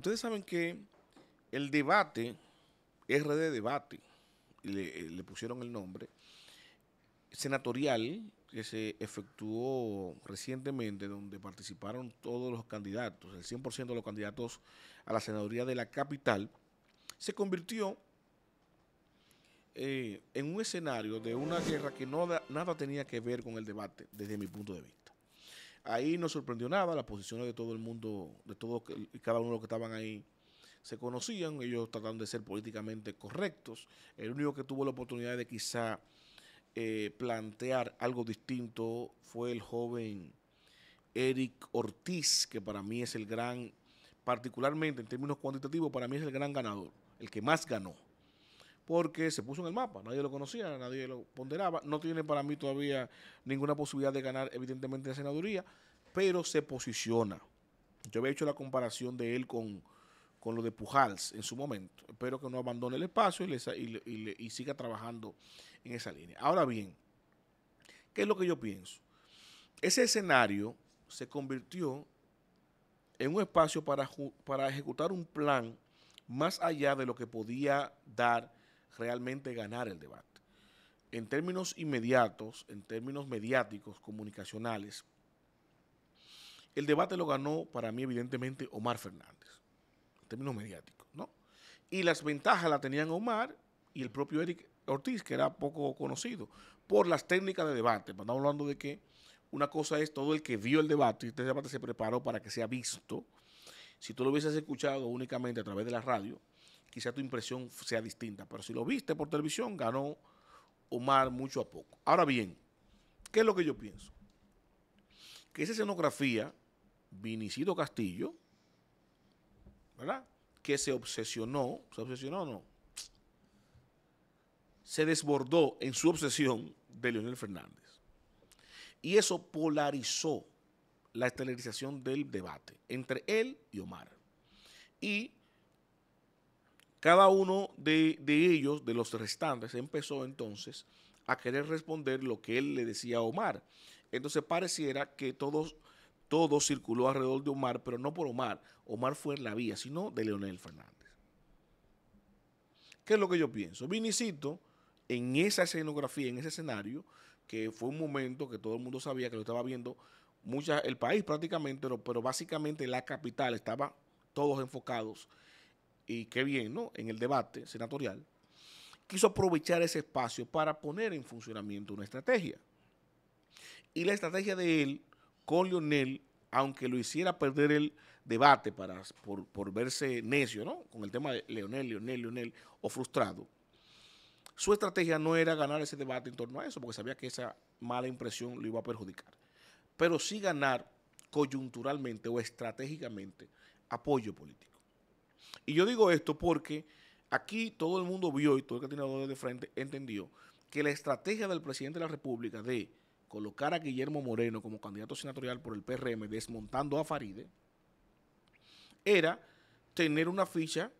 Ustedes saben que el debate, RD Debate, eh, le, pusieron el nombre, senatorial que se efectuó recientemente, donde participaron todos los candidatos, el 100% de los candidatos a la senaduría de la capital, se convirtió eh, en un escenario de una guerra que no nada tenía que ver con el debate, desde mi punto de vista. Ahí no sorprendió nada, las posiciones de todo el mundo, de todos y cada uno de los que estaban ahí se conocían, ellos trataron de ser políticamente correctos. El único que tuvo la oportunidad de quizá eh, plantear algo distinto fue el joven Eric Ortiz, que para mí es el gran, particularmente en términos cuantitativos, para mí es el gran ganador, el que más ganó porque se puso en el mapa, nadie lo conocía, nadie lo ponderaba, no tiene para mí todavía ninguna posibilidad de ganar evidentemente la senaduría, pero se posiciona. Yo había hecho la comparación de él con, con lo de Pujals en su momento. Espero que no abandone el espacio y, siga trabajando en esa línea. Ahora bien, ¿qué es lo que yo pienso? Ese escenario se convirtió en un espacio para, para ejecutar un plan más allá de lo que podía dar realmente ganar el debate. En términos inmediatos, en términos mediáticos, comunicacionales, el debate lo ganó para mí evidentemente Omar Fernández, en términos mediáticos, ¿no? Y las ventajas las tenían Omar y el propio Eric Ortiz, que era poco conocido, por las técnicas de debate. Pues, estamos hablando de que una cosa es todo el que vio el debate y este debate se preparó para que sea visto. Si tú lo hubieses escuchado únicamente a través de la radio, quizá tu impresión sea distinta, pero si lo viste por televisión, ganó Omar mucho a poco. Ahora bien, ¿qué es lo que yo pienso? Que esa escenografía, Vinicito Castillo, ¿verdad? Que se obsesionó, se obsesionó o no, se desbordó en su obsesión de Leonel Fernández. Y eso polarizó la estelarización del debate entre él y Omar. Y cada uno de, ellos, de los restantes, empezó entonces a querer responder lo que él le decía a Omar. Entonces pareciera que todos todo circuló alrededor de Omar, pero no por Omar. Omar fue en la vía, sino de Leonel Fernández. ¿Qué es lo que yo pienso? Vinicito, en esa escenografía, en ese escenario, que fue un momento que todo el mundo sabía que lo estaba viendo mucha, el país prácticamente, pero básicamente la capital, estaba todos enfocados y qué bien, ¿no? En el debate senatorial, quiso aprovechar ese espacio para poner en funcionamiento una estrategia. Y la estrategia de él con Lionel, aunque lo hiciera perder el debate para, por, por verse necio, ¿no? Con el tema de Leonel, Leonel, Leonel, o frustrado, su estrategia no era ganar ese debate en torno a eso, porque sabía que esa mala impresión lo iba a perjudicar. Pero sí ganar coyunturalmente o estratégicamente apoyo político. Y yo digo esto porque aquí todo el mundo vio y todo el que tiene de frente entendió que la estrategia del presidente de la República de colocar a Guillermo Moreno como candidato senatorial por el PRM, desmontando a Faride, era tener una ficha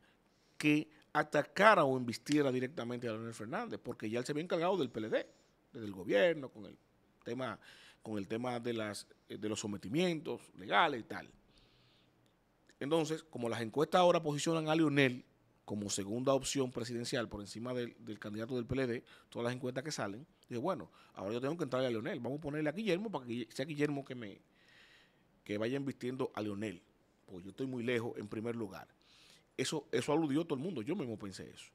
que atacara o embistiera directamente a Leonel Fernández, porque ya él se había encargado del PLD, del gobierno, con el tema, con el tema de, las, eh, de los sometimientos legales y tal. Entonces, como las encuestas ahora posicionan a Leonel como segunda opción presidencial por encima del, candidato del PLD, todas las encuestas que salen, digo, bueno, ahora yo tengo que entrarle a Leonel, vamos a ponerle a Guillermo para que sea Guillermo que me que vayan vistiendo a Leonel, porque yo estoy muy lejos en primer lugar. Eso, eso aludió todo el mundo, yo mismo pensé eso.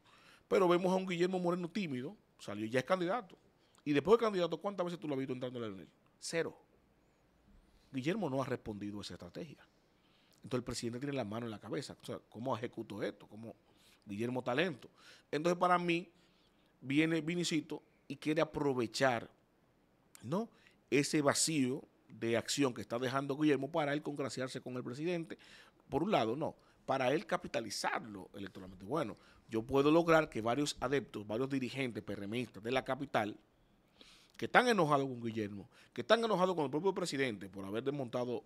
Pero vemos a un Guillermo Moreno tímido, salió ya es candidato. Y después de candidato, ¿cuántas veces tú lo has visto entrando a Leonel? Cero. Guillermo no ha respondido a esa estrategia. Entonces el presidente tiene la mano en la cabeza. O sea, ¿cómo ejecuto esto? ¿Cómo Guillermo Talento? Entonces para mí viene Vinicito y quiere aprovechar ¿no? ese vacío de acción que está dejando Guillermo para él congraciarse con el presidente. Por un lado, no, para él capitalizarlo electoralmente. Bueno, yo puedo lograr que varios adeptos, varios dirigentes perremistas de la capital, que están enojados con Guillermo, que están enojados con el propio presidente por haber desmontado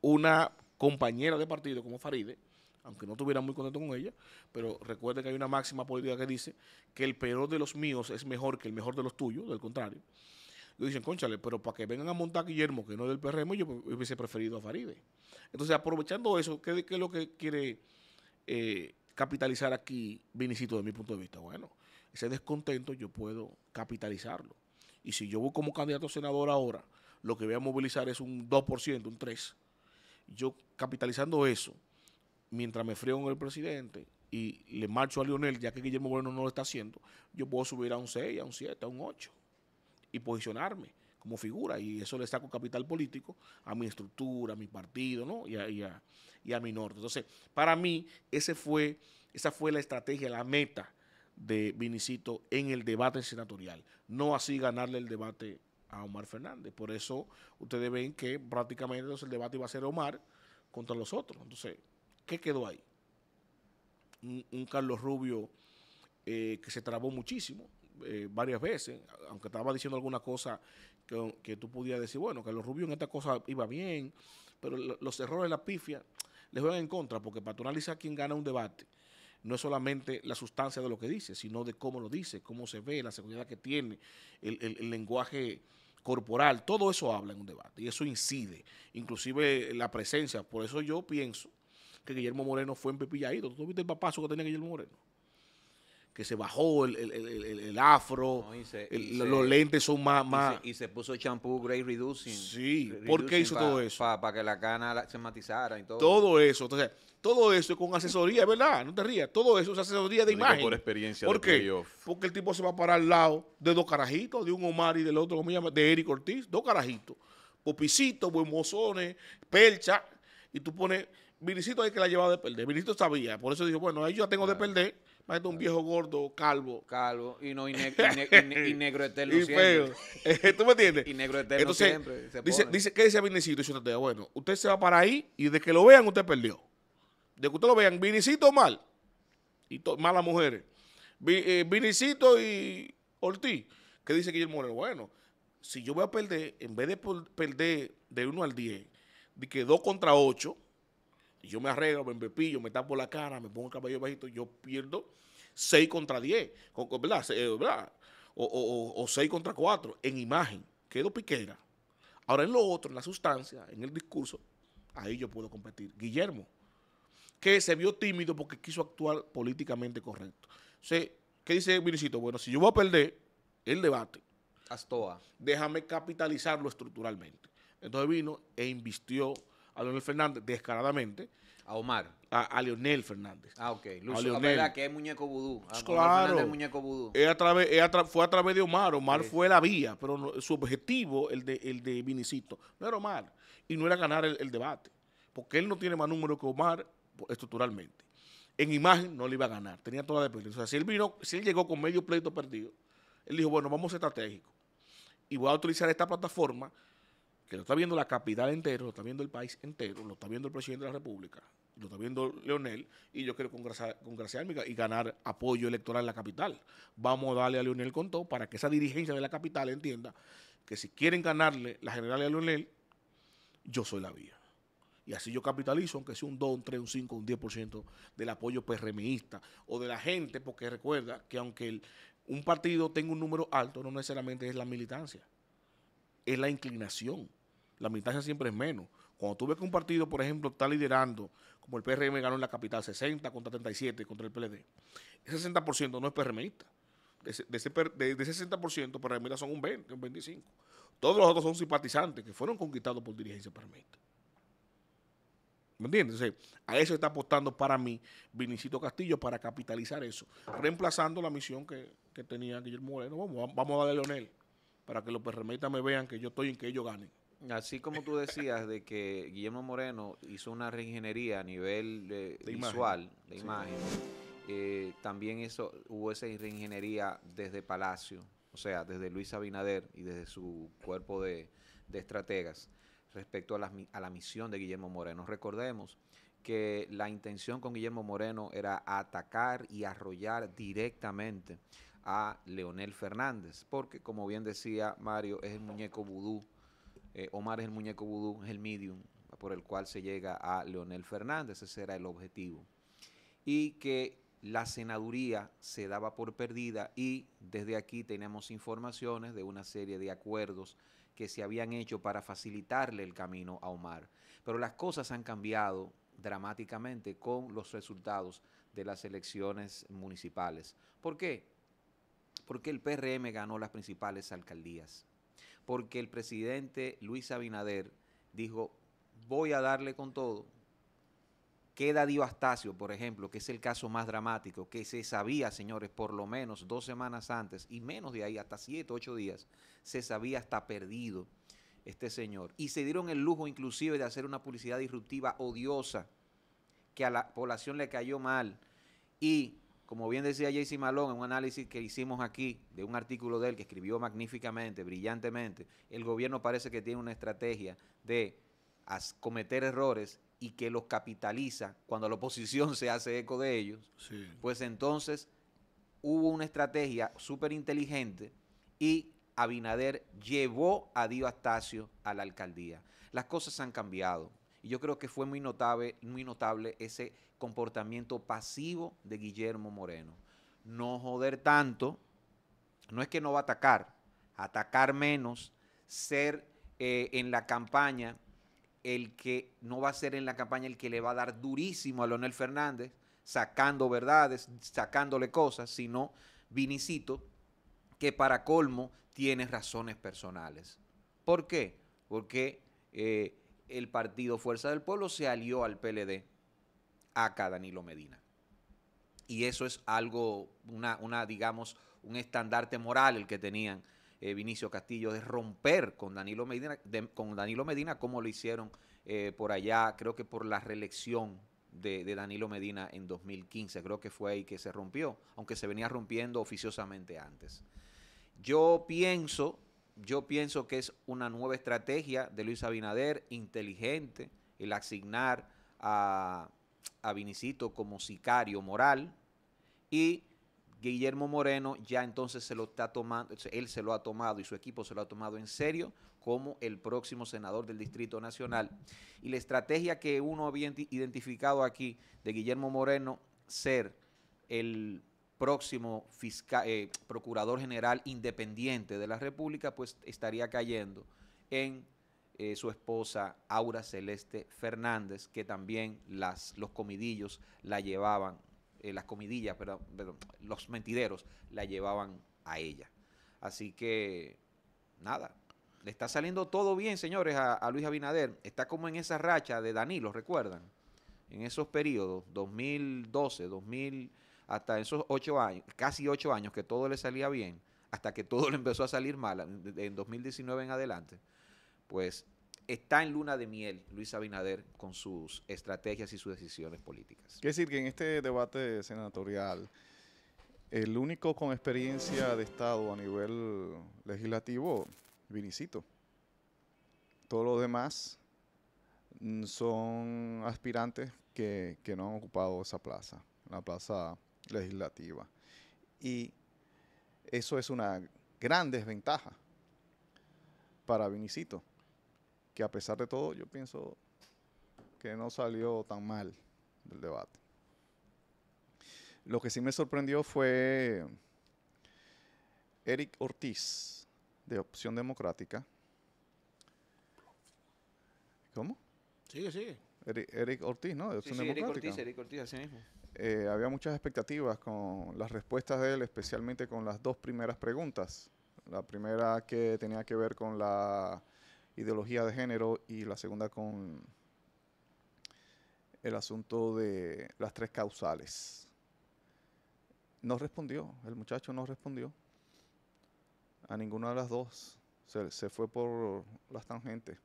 una compañera de partido como Faride, aunque no estuviera muy contento con ella, pero recuerde que hay una máxima política que dice que el peor de los míos es mejor que el mejor de los tuyos, del contrario. Y dicen, conchale, pero para que vengan a montar Guillermo, que no es del PRM, yo hubiese preferido a Faride. Entonces, aprovechando eso, ¿qué, es lo que quiere eh, capitalizar aquí Vinicito de mi punto de vista? Bueno, ese descontento yo puedo capitalizarlo. Y si yo voy como candidato senador ahora, lo que voy a movilizar es un 2%, un 3%, yo capitalizando eso, mientras me frío con el presidente y le marcho a Lionel, ya que Guillermo Bueno no lo está haciendo, yo puedo subir a un 6, a un 7, a un 8 y posicionarme como figura y eso le saco capital político a mi estructura, a mi partido ¿no? y, a, y, a, y a mi norte. Entonces, para mí, ese fue, esa fue la estrategia, la meta de Vinicito en el debate senatorial, no así ganarle el debate a Omar Fernández. Por eso ustedes ven que prácticamente el debate iba a ser Omar contra los otros. Entonces, ¿qué quedó ahí? Un, Carlos Rubio eh, que se trabó muchísimo, eh, varias veces, aunque estaba diciendo alguna cosa que, tú podías decir, bueno, Carlos Rubio en esta cosa iba bien, pero los errores de la pifia le juegan en contra, porque para tú analizar quién gana un debate, no es solamente la sustancia de lo que dice, sino de cómo lo dice, cómo se ve, la seguridad que tiene, el lenguaje corporal, todo eso habla en un debate y eso incide, inclusive la presencia. Por eso yo pienso que Guillermo Moreno fue Pepillaíto. ¿Tú viste el papazo que tenía Guillermo Moreno? que se bajó el, afro, los lentes son más... Y, se, puso champú Grey Reducing. Sí, porque ¿por qué hizo todo eso? Para que la cana se matizara y todo. Todo eso, entonces todo eso con asesoría, ¿verdad? No te rías. Todo eso es asesoría de imagen. Por experiencia ¿Por qué? Porque el tipo se va a parar al lado de dos carajitos, de un Omar y del otro, ¿cómo se llama? De Eric Ortiz. Dos carajitos. Popicito, buen mozones, percha. Y tú pones, Vinicito ahí que la llevaba de perder. Vinicito sabía. Por eso dijo, bueno, ahí yo la tengo de perder. estar un viejo gordo, calvo. Calvo. Y no, y, negro eterno siempre. ¿Tú me entiendes? Y negro eterno Entonces, siempre. dice, dice, ¿qué dice te digo, bueno, usted se va para ahí y desde que lo vean, usted perdió de que ustedes lo vean, Vinicito mal, y malas mujeres, eh, Vinicito y Ortiz, que dice Guillermo Moreno, bueno, si yo voy a perder, en vez de perder de 1 al 10, de que 2 contra 8, y yo me arreglo, me empepillo, me tapo la cara, me pongo el cabello bajito, yo pierdo 6 contra 10, eh, ¿verdad? O, o, o, 6 contra 4 en imagen, quedo piquera. Ahora en lo otro, en la sustancia, en el discurso, ahí yo puedo competir. Guillermo, que se vio tímido porque quiso actuar políticamente correcto. O sea, ¿Qué dice Vinicito? Bueno, si yo voy a perder el debate, Astoa. déjame capitalizarlo estructuralmente. Entonces vino e invistió a Leonel Fernández descaradamente. A Omar. A, Leonel Fernández. Ah, ok. a Leonel. que es muñeco vudú. A ah, claro. muñeco vudú. fue a través de Omar. Omar fue la vía, pero su objetivo, el de, el de Vinicito, no era Omar. Y no era ganar el, el debate. Porque él no tiene más número que Omar estructuralmente. En imagen no le iba a ganar, tenía toda la dependencia. O sea, si él vino, si él llegó con medio pleito perdido, él dijo, bueno, vamos a estratégicos. Y voy a utilizar esta plataforma, que lo está viendo la capital entera, lo está viendo el país entero, lo está viendo el presidente de la República, lo está viendo Leonel, y yo quiero congraciarme y ganar apoyo electoral en la capital. Vamos a darle a Leonel con todo para que esa dirigencia de la capital entienda que si quieren ganarle la general a Leonel, yo soy la vía. Y así yo capitalizo, aunque sea un 2, un 3, un 5, un 10% del apoyo PRMista o de la gente, porque recuerda que aunque un partido tenga un número alto, no necesariamente es la militancia, es la inclinación. La militancia siempre es menos. Cuando tú ves que un partido, por ejemplo, está liderando, como el PRM ganó en la capital 60 contra 37 contra el PLD, ese 60% no es PRMista. De ese, de ese, ese 60%, PRMistas son un 20, un 25. Todos los otros son simpatizantes que fueron conquistados por dirigencia PRMista. ¿Me entiendes? a eso está apostando para mí Vinicito Castillo para capitalizar eso, reemplazando la misión que, tenía Guillermo Moreno. Vamos, vamos a darle a Leonel para que los perremetas me vean que yo estoy en que ellos ganen. Así como tú decías de que Guillermo Moreno hizo una reingeniería a nivel visual, de imagen, eh, también eso, hubo esa reingeniería desde Palacio, o sea, desde Luis Abinader y desde su cuerpo de, de estrategas respecto a la, misión de Guillermo Moreno. Recordemos que la intención con Guillermo Moreno era atacar y arrollar directamente a Leonel Fernández, porque como bien decía Mario, es el muñeco vudú, eh, Omar es el muñeco vudú, es el medium por el cual se llega a Leonel Fernández, ese era el objetivo. Y que la senaduría se daba por perdida y desde aquí tenemos informaciones de una serie de acuerdos que se habían hecho para facilitarle el camino a Omar. Pero las cosas han cambiado dramáticamente con los resultados de las elecciones municipales. ¿Por qué? Porque el PRM ganó las principales alcaldías. Porque el presidente Luis Abinader dijo, voy a darle con todo, queda Dio Astacio, por ejemplo, que es el caso más dramático, que se sabía, señores, por lo menos dos semanas antes y menos de ahí, hasta siete, ocho días, se sabía hasta perdido este señor. Y se dieron el lujo inclusive de hacer una publicidad disruptiva odiosa que a la población le cayó mal. Y, como bien decía JC Malone en un análisis que hicimos aquí de un artículo de él que escribió magníficamente, brillantemente, el gobierno parece que tiene una estrategia de cometer errores y que los capitaliza cuando la oposición se hace eco de ellos, pues entonces hubo una estrategia súper inteligente y Abinader llevó a Dio Astacio a la alcaldía. Las cosas han cambiado. Y yo creo que fue muy notable, muy notable ese comportamiento pasivo de Guillermo Moreno. No joder tanto, no es que no va a atacar, atacar menos, ser eh, en la campaña el que no va a ser en la campaña el que le va a dar durísimo a Leonel Fernández, sacando verdades, sacándole cosas, sino Vinicito, que para colmo tiene razones personales. ¿Por qué? Porque eh, el partido Fuerza del Pueblo se alió al PLD, acá Danilo Medina. Y eso es algo, una, una digamos, un estandarte moral el que tenían eh, Vinicio Castillo, de romper con Danilo Medina, con Danilo Medina como lo hicieron eh, por allá, creo que por la reelección de, Danilo Medina en 2015, creo que fue ahí que se rompió, aunque se venía rompiendo oficiosamente antes. Yo pienso, yo pienso que es una nueva estrategia de Luis Abinader, inteligente, el asignar a, a Vinicito como sicario moral y Guillermo Moreno ya entonces se lo está tomando, él se lo ha tomado y su equipo se lo ha tomado en serio como el próximo senador del Distrito Nacional. Y la estrategia que uno había identificado aquí de Guillermo Moreno ser el próximo fiscal, eh, procurador general independiente de la República, pues estaría cayendo en eh, su esposa Aura Celeste Fernández, que también las, los comidillos la llevaban eh, las comidillas, perdón, los mentideros la llevaban a ella. Así que, nada, le está saliendo todo bien, señores, a, Luis Abinader. Está como en esa racha de Danilo, ¿recuerdan? En esos periodos, 2012, 2000, hasta esos ocho años, casi ocho años que todo le salía bien, hasta que todo le empezó a salir mal en 2019 en adelante. Pues está en luna de miel Luis Abinader con sus estrategias y sus decisiones políticas. Quiere decir que en este debate senatorial, el único con experiencia de Estado a nivel legislativo, Vinicito. Todos los demás son aspirantes que, que no han ocupado esa plaza, la plaza legislativa. Y eso es una gran desventaja para Vinicito que a pesar de todo yo pienso que no salió tan mal del debate. Lo que sí me sorprendió fue Eric Ortiz, de Opción Democrática. ¿Cómo? Sigue, sigue. Eric, Ortiz, ¿no? sí, Eric Ortiz, Eric Ortiz, así mismo. Eh, había muchas expectativas con las respuestas de él, especialmente con las dos primeras preguntas. La primera que tenía que ver con la ideología de género y la segunda con el asunto de las tres causales. No respondió, el muchacho no respondió a ninguna de las dos. Se, fue por las tangentes.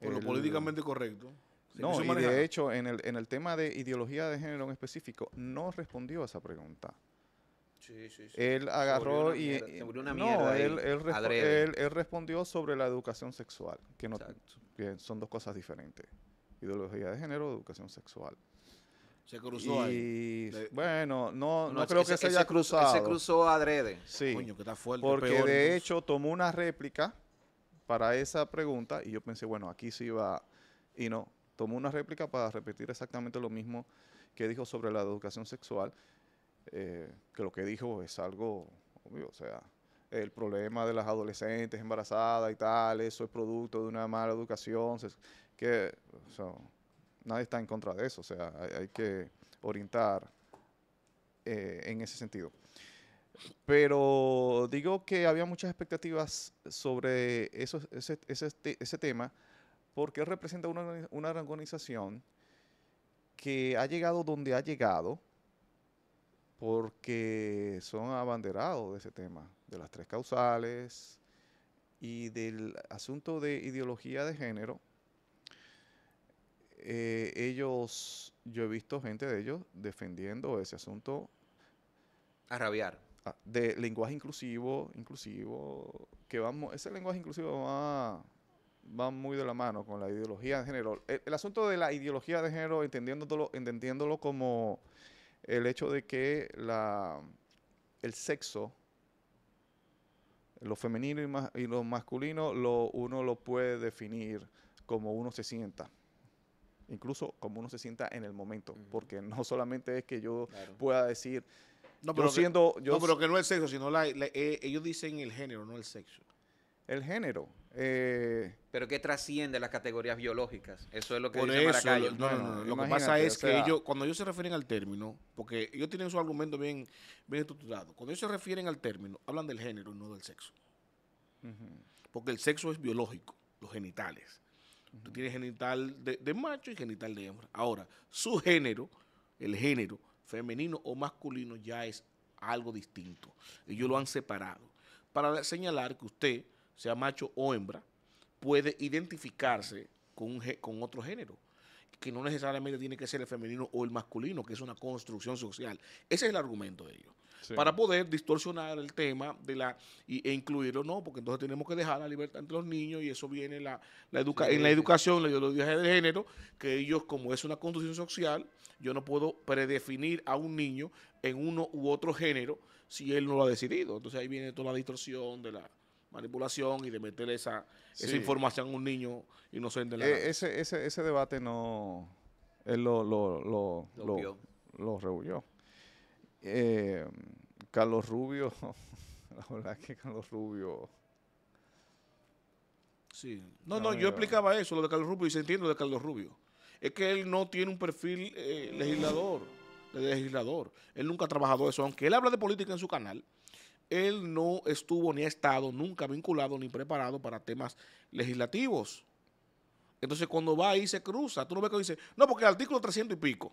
Por lo políticamente correcto. no, y de hecho, en el, en el tema de ideología de género en específico, no respondió a esa pregunta. Él agarró y. no, él, respondió sobre la educación sexual, que, no, son dos cosas diferentes: ideología de género, educación sexual. Se cruzó bueno, no, no, creo que se haya cruzado. Se cruzó adrede. Sí. Coño, que está fuerte. Porque de hecho tomó una réplica para esa pregunta y yo pensé, bueno, aquí sí iba... Y no, tomó una réplica para repetir exactamente lo mismo que dijo sobre la educación sexual eh, que lo que dijo es algo obvio, o sea, el problema de las adolescentes embarazadas y tal, eso es producto de una mala educación, que nadie está en contra de eso, o sea, hay, que orientar eh, en ese sentido. Pero digo que había muchas expectativas sobre ese, tema, porque representa una organización que ha llegado donde ha llegado, porque son abanderados de ese tema, de las tres causales y del asunto de ideología de género. Eh, ellos, yo he visto gente de ellos defendiendo ese asunto. A rabiar. Ah, de lenguaje inclusivo, inclusivo, que vamos, ese lenguaje inclusivo va, muy de la mano con la ideología de género. El, asunto de la ideología de género, entendiéndolo, entendiéndolo como el hecho de que la, el sexo, lo femenino y, lo masculino, lo, uno lo puede definir como uno se sienta. Incluso como uno se sienta en el momento. Porque no solamente es que yo pueda decir. No, pero, siendo, yo no, pero que no es sexo, sino eh, ellos dicen el género, no el sexo. El género. Eh, pero que trasciende las categorías biológicas. Eso es lo que por dice Lo que pasa es que ellos, cuando ellos se refieren al término, porque ellos tienen su argumento bien, bien estructurado, cuando ellos se refieren al término, hablan del género y no del sexo. Porque el sexo es biológico, los genitales. Tú tienes genital de, de, macho y genital de hembra. Ahora, su género, el género femenino o masculino, ya es algo distinto. Ellos lo han separado para señalar que usted sea macho o hembra, puede identificarse con, con otro género, que no necesariamente tiene que ser el femenino o el masculino, que es una construcción social. Ese es el argumento de ellos. Para poder distorsionar el tema de la y, e incluirlo, no, porque entonces tenemos que dejar la libertad entre los niños y eso viene la, la en la educación, la ideología de género, que ellos, como es una construcción social, yo no puedo predefinir a un niño en uno u otro género si él no lo ha decidido. Entonces ahí viene toda la distorsión de la, manipulación y de meter esa, esa información a un niño inocente. no la eh, ese, ese, ese debate no... Él lo, lo, lo, lo, eh, Carlos Rubio, la verdad es que Carlos Rubio... Sí. No, no, yo eh. explicaba eso, lo de Carlos Rubio, y se entiende lo de Carlos Rubio. Es que él no tiene un perfil legislador, de legislador. Él nunca ha trabajado eso, aunque él habla de política en su canal, él no estuvo ni ha estado nunca vinculado ni preparado para temas legislativos. Entonces, cuando va ahí se cruza. Tú no ves que dice, no, porque el artículo 300 y pico.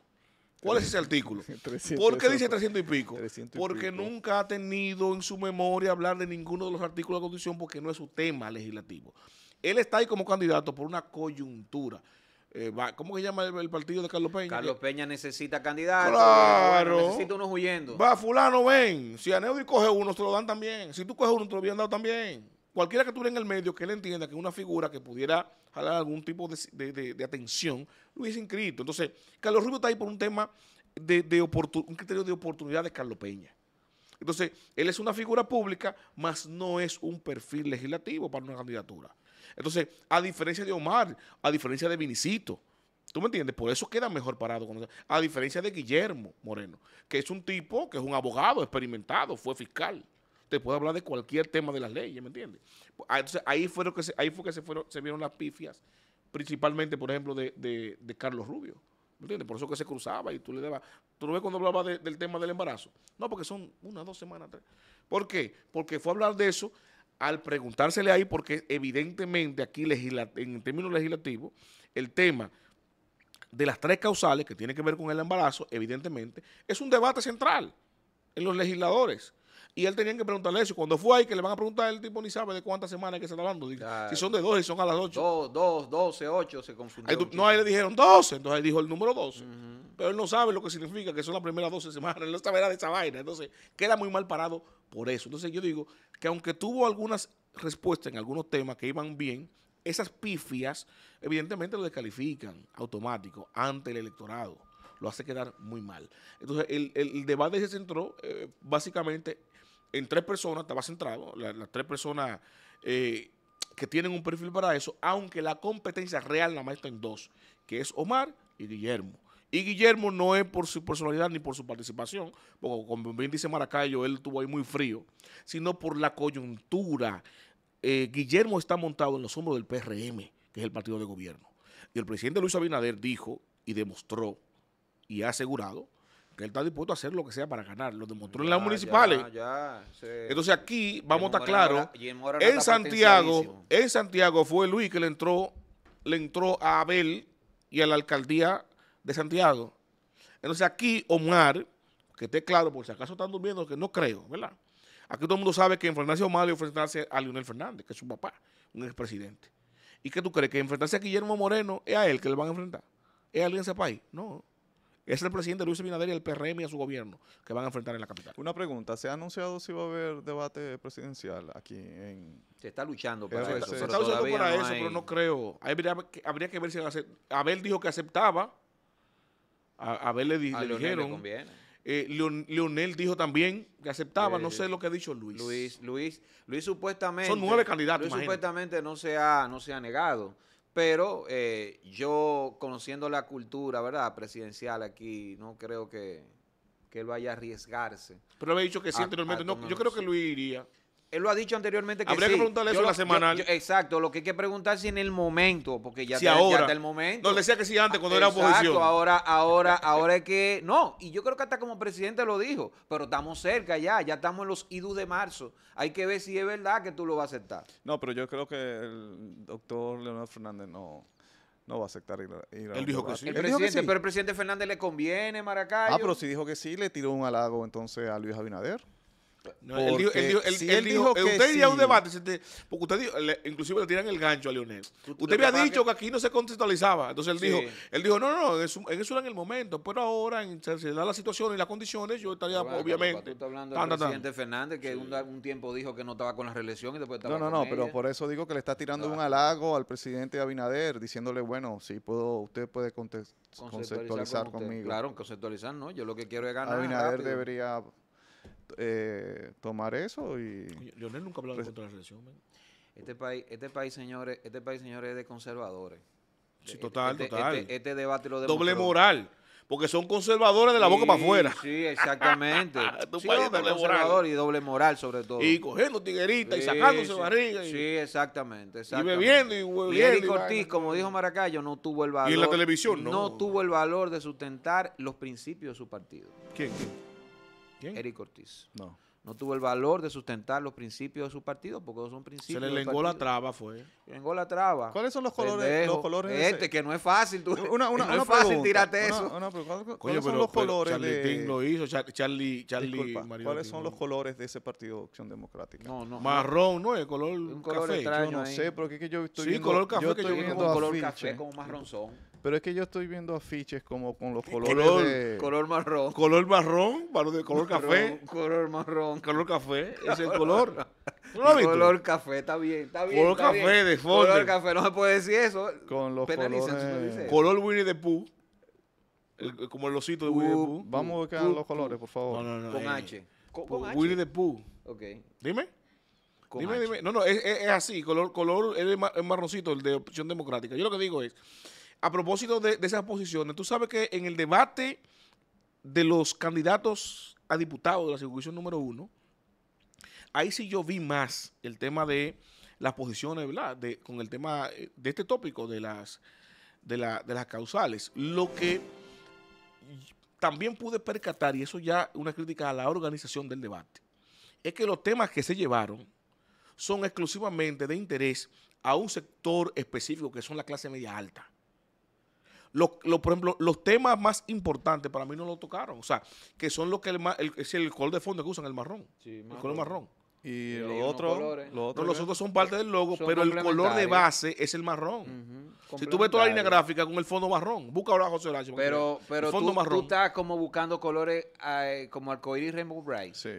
¿Cuál es ese artículo? ¿Por qué dice 300 y pico? porque nunca ha tenido en su memoria hablar de ninguno de los artículos de condición porque no es su tema legislativo. Él está ahí como candidato por una coyuntura. Eh, ¿Cómo que llama el, partido de Carlos Peña? Carlos Peña necesita candidatos. necesita unos huyendo. Va, fulano, ven. Si a coge uno, te lo dan también. Si tú coges uno, te lo habían dado también. Cualquiera que tú en el medio que él entienda que es una figura que pudiera jalar algún tipo de, atención, lo hubiese inscrito. Entonces, Carlos Rubio está ahí por un tema de, de un criterio de oportunidad de Carlos Peña. Entonces, él es una figura pública, mas no es un perfil legislativo para una candidatura. Entonces, a diferencia de Omar, a diferencia de Vinicito, ¿Tú me entiendes? Por eso queda mejor parado. a diferencia de Guillermo Moreno, que es un tipo, que es un abogado experimentado, fue fiscal. Te puede hablar de cualquier tema de las leyes, ¿me entiendes? Ah, entonces, ahí fue, que se, ahí fue que se, fueron, se vieron las pifias, principalmente, por ejemplo, de, Carlos Rubio. ¿Me entiendes? Por eso que se cruzaba y tú le dabas... ¿Tú lo ves cuando hablaba del tema del embarazo? No, porque son una, dos semanas, tres. ¿Por qué? Porque fue a hablar de eso al preguntársele ahí, porque evidentemente aquí en términos legislativos, el tema de las tres causales que tiene que ver con el embarazo, evidentemente, es un debate central en los legisladores y él tenía que preguntarle eso. Cuando fue ahí que le van a preguntar, el tipo ni sabe de cuántas semanas que se está hablando. Si son de 12 y son a las 8. 2, 2, 12, 8 se confundió. no, ahí le dijeron 12, entonces él dijo el número 12. Pero él no sabe lo que significa que son las primeras 12 semanas, él no nada de esa vaina. Entonces queda muy mal parado por eso. Entonces yo digo que aunque tuvo algunas respuestas en algunos temas que iban bien, esas pifias evidentemente lo descalifican automático ante el electorado lo hace quedar muy mal. Entonces, el, debate se centró eh, básicamente en tres personas, estaba centrado, las tres personas eh, que tienen un perfil para eso, aunque la competencia real la está en dos, que es Omar y Guillermo. Y Guillermo no es por su personalidad ni por su participación, porque como bien dice Maracayo, él estuvo ahí muy frío, sino por la coyuntura. Eh, Guillermo está montado en los hombros del PRM, que es el partido de gobierno. Y el presidente Luis Abinader dijo y demostró y ha asegurado que él está dispuesto a hacer lo que sea para ganar. Lo demostró en las municipales. Entonces aquí vamos a estar claros. En Santiago, en Santiago fue Luis que le entró, le entró a Abel y a la alcaldía de Santiago. Entonces aquí Omar, que esté claro, por si acaso están durmiendo, que no creo, ¿verdad? Aquí todo el mundo sabe que enfrentarse a Omar a enfrentarse a Lionel Fernández, que es su papá, un expresidente. ¿Y qué tú crees? ¿Que enfrentarse a Guillermo Moreno es a él que le van a enfrentar? ¿Es a ese País? No. Es el presidente Luis Abinader y el PRM y a su gobierno que van a enfrentar en la capital. Una pregunta, ¿se ha anunciado si va a haber debate presidencial aquí en... Se está luchando para eso. Se está, luchando para eso, pero no creo. Habría que, ver si... Abel dijo que aceptaba. A, Abel le, dijeron... Eh, Leonel dijo también que aceptaba, no eh, sé lo que ha dicho Luis. Luis, Luis, Luis supuestamente... Son nueve candidatos. supuestamente no se ha, no se ha negado pero eh, yo conociendo la cultura, ¿verdad? Presidencial aquí, no creo que, que él vaya a arriesgarse. Pero había dicho que sí no, yo creo que Luis iría. Él lo ha dicho anteriormente que Habría que preguntarle eso en la semanal. exacto, lo que hay que preguntar si en el momento, porque ya, si ahora, está el momento. No, decía que sí antes cuando era oposición. ahora, ahora, ahora es que... No, y yo creo que hasta como presidente lo dijo, pero estamos cerca ya, ya estamos en los idus de marzo. Hay que ver si es verdad que tú lo vas a aceptar. No, pero yo creo que el doctor Leonardo Fernández no va a aceptar ir, Él dijo que sí. El presidente, pero el presidente Fernández le conviene, Maracay. Ah, pero si dijo que sí, le tiró un halago entonces a Luis Abinader él dijo, que usted diría un debate, porque usted dijo, inclusive le tiran el gancho a Leonel. Usted había dicho que... aquí no se contextualizaba. Entonces él dijo, él dijo, no, no, en eso era en el momento, pero ahora en, se da la situación y las condiciones, yo estaría obviamente. hablando del presidente Fernández que un, tiempo dijo que no estaba con la reelección y No, no, no, pero por eso digo que le está tirando un halago al presidente Abinader diciéndole, bueno, si puedo, usted puede conceptualizar, conmigo. Claro, conceptualizar, no, yo lo que quiero es ganar. Abinader debería eh, tomar eso y... Leonel nunca hablaba pues contra la Este país, este país, señores, este país, señores, es de conservadores. total, este, total. Este, este, debate lo demostró. Doble moral. Porque son conservadores de la boca para afuera. Sí, exactamente. Ah, y doble moral sobre todo. Y cogiendo tigueritas y sacándose barriga. Y, sí, exactamente, Y bebiendo y bebiendo. Y, y como dijo Maracayo, no tuvo el valor. Y en la televisión, no. No tuvo el valor de sustentar los principios de su partido. ¿Quién? quién? Eric Ortiz. No. No tuvo el valor de sustentar los principios de su partido, porque son principios. Se le lengó la traba, fue. Lengó la traba. ¿Cuáles son los colores? los colores este, que no es fácil. no es fácil tirarte eso. ¿Cuáles son los colores? Charlie de... King lo hizo, Charlie. Charlie ¿Cuáles son los colores de ese partido de Opción Democrática? No, no. Marrón, ¿no? El color. café. extraño. Yo no sé, pero es que yo estoy sí, viendo. Sí, color café, yo estoy viendo. Un color café, como marronzón. Pero es que yo estoy viendo afiches como con los eh, colores color, marrón color marrón. Color marrón, de color café. color marrón. Color café, es el color. color café, está bien, está bien. Color café de fondo. Color café, no se puede decir eso. Con los Penalizan, colores. color Winnie the Pooh. como el osito de Winnie the Pooh. Vamos a buscar los colores, por favor. con, eh. H. Con, H. Winnie the Pooh. Ok. Dime. dime, dime. No, no, es, es, así. Color, color, es marroncito, el de opción democrática. Yo lo que digo es a propósito de, esas posiciones, tú sabes que en el debate de los candidatos a diputados de la circunscripción número uno, ahí sí yo vi más el tema de las posiciones, ¿verdad? con el tema eh, de este tópico de las, las causales. Lo que también pude percatar, y eso ya es una crítica a la organización del debate, es que los temas que se llevaron son exclusivamente de interés a un sector específico que son la clase media alta lo, por ejemplo, los temas más importantes para mí no lo tocaron. O sea, que son los que el, es el color de fondo que usan, el marrón. el color marrón. Y, los otros los otros son parte del logo, pero el color de base es el marrón. Si tú ves toda la línea gráfica con el fondo marrón, busca ahora José Pero, pero tú, estás como buscando colores ah, eh, como arcoíris Rainbow Bright. Sí.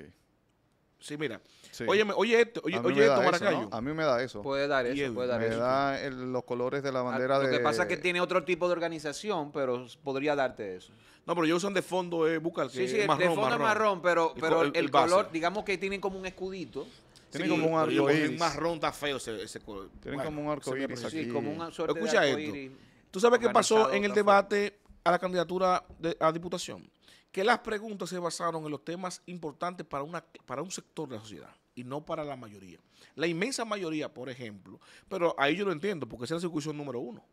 Sí, mira. oye esto, oye, oye esto, Maracayo. A mí me da eso. Puede dar eso, puede dar me eso. Me da los colores de la ah, bandera de... Lo que pasa es que tiene otro tipo de organización, pero podría darte eso. No, pero ellos usan de fondo, eh, busca el sí, sí, de fondo marrón. marrón, pero, pero el, color, digamos que tienen como un escudito. Tienen como un arco iris. El marrón está feo ese, ese color. Tienen como un arco iris aquí. Sí, como una suerte Escucha esto. ¿Tú sabes qué pasó en el debate a la candidatura de, a diputación? que las preguntas se basaron en los temas importantes para, una, para un sector de la sociedad y no para la mayoría. La inmensa mayoría, por ejemplo, pero ahí yo lo entiendo porque esa es la circunstancia número uno.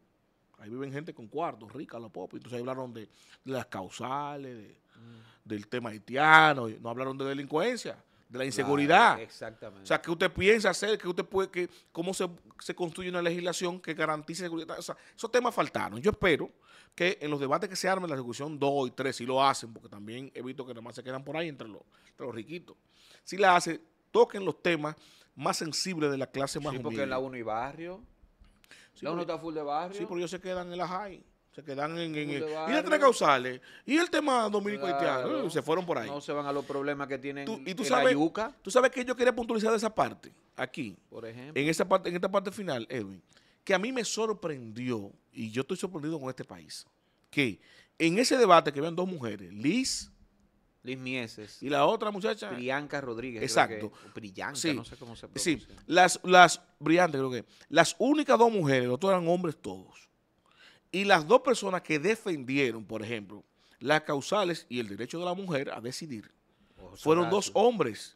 Ahí viven gente con cuartos, rica, lo popos. Entonces ahí hablaron de, las causales, mm. del tema haitiano, no hablaron de delincuencia de la inseguridad. exactamente. O sea, que usted piensa hacer? que usted puede, que, ¿Cómo se, construye una legislación que garantice seguridad? O sea, esos temas faltaron. Yo espero que en los debates que se armen, la ejecución 2 y 3, si lo hacen, porque también he visto que nada más se quedan por ahí entre los, los riquitos. Si la hacen, toquen los temas más sensibles de la clase más sí, porque en la 1 y barrio. la 1 está full de barrio. Sí, porque ellos se quedan en la high se quedan en, el, y las tres causales y el tema dominico haitiano eh, se fueron por ahí no se van a los problemas que tienen y tú sabes la yuca. tú sabes que yo quería puntualizar esa parte aquí por ejemplo en esa parte en esta parte final Edwin que a mí me sorprendió y yo estoy sorprendido con este país que en ese debate que vean dos mujeres Liz Liz Mieses. Y la otra muchacha. Brianca Rodríguez. Exacto. Brillante, no sé cómo se pronuncia. Sí, las, las, brillantes creo que. Las únicas dos mujeres, los dos eran hombres todos y las dos personas que defendieron, por ejemplo, las causales y el derecho de la mujer a decidir, oh, fueron dos hombres.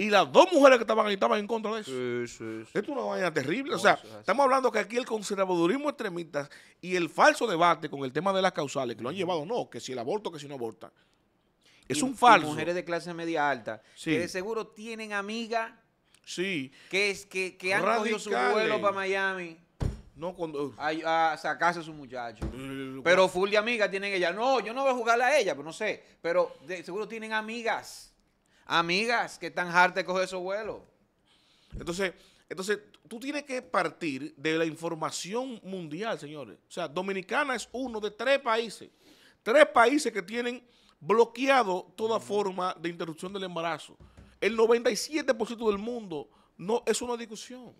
Y las dos mujeres que estaban ahí estaban en contra de eso. Sí, sí, Esto es una vaina terrible. O oh, sea, estamos hablando que aquí el conservadurismo extremista y el falso debate con el tema de las causales, que lo han llevado, no, que si el aborto, que si no aborta. Es un falso. Y mujeres de clase media alta, que de seguro tienen amigas Que, es, que, que han su vuelo para Miami. No, cuando... A, sacarse a su muchacho. Eh, pero full de amigas tienen ella. No, yo no voy a jugar a ella, pero pues no sé. Pero seguro tienen amigas. Amigas que están hartas de coger esos vuelos. Entonces, entonces, tú tienes que partir de la información mundial, señores. O sea, Dominicana es uno de tres países. Tres países que tienen bloqueado toda forma de interrupción del embarazo. El 97% del mundo no es una discusión.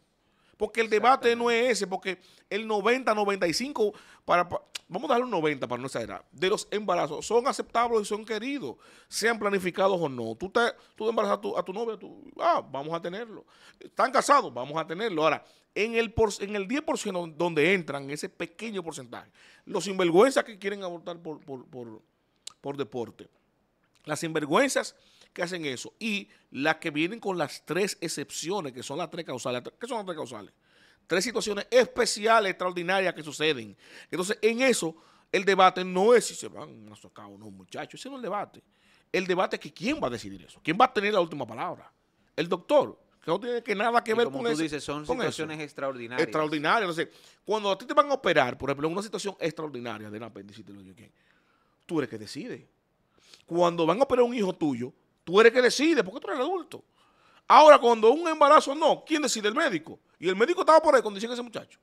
Porque el debate no es ese, porque el 90, 95, para, vamos a darle un 90 para no exagerar, de los embarazos son aceptables y son queridos, sean planificados o no. Tú, te, tú embarazas a tu, a novia, ah, vamos a tenerlo. Están casados, vamos a tenerlo. Ahora, en el, en el 10% donde entran, ese pequeño porcentaje, los sinvergüenzas que quieren abortar por, por deporte, las sinvergüenzas que hacen eso. Y las que vienen con las tres excepciones, que son las tres causales. ¿Qué son las tres causales? Tres situaciones especiales, extraordinarias que suceden. Entonces, en eso, el debate no es si se van a sacar o no, muchachos. Ese no es el debate. El debate es que quién va a decidir eso. ¿Quién va a tener la última palabra? El doctor, que no tiene que nada que ver como con tú dices, son situaciones extraordinarias. Extraordinarias. Entonces, cuando a ti te van a operar, por ejemplo, en una situación extraordinaria de una apendicitis, tú eres que decide. Cuando van a operar un hijo tuyo, Tú eres que decide, porque tú eres el adulto. Ahora, cuando un embarazo no, ¿quién decide? El médico. Y el médico estaba por ahí cuando es ese muchacho.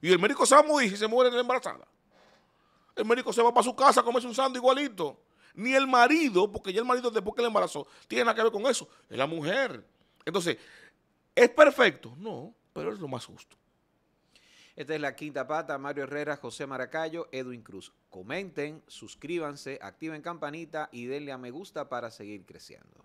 Y el médico se va a morir y se muere en la embarazada. El médico se va para su casa a comerse un sándwich igualito. Ni el marido, porque ya el marido después que le embarazó, tiene nada que ver con eso. Es la mujer. Entonces, ¿es perfecto? No, pero es lo más justo. Esta es la quinta pata, Mario Herrera, José Maracayo, Edwin Cruz. Comenten, suscríbanse, activen campanita y denle a me gusta para seguir creciendo.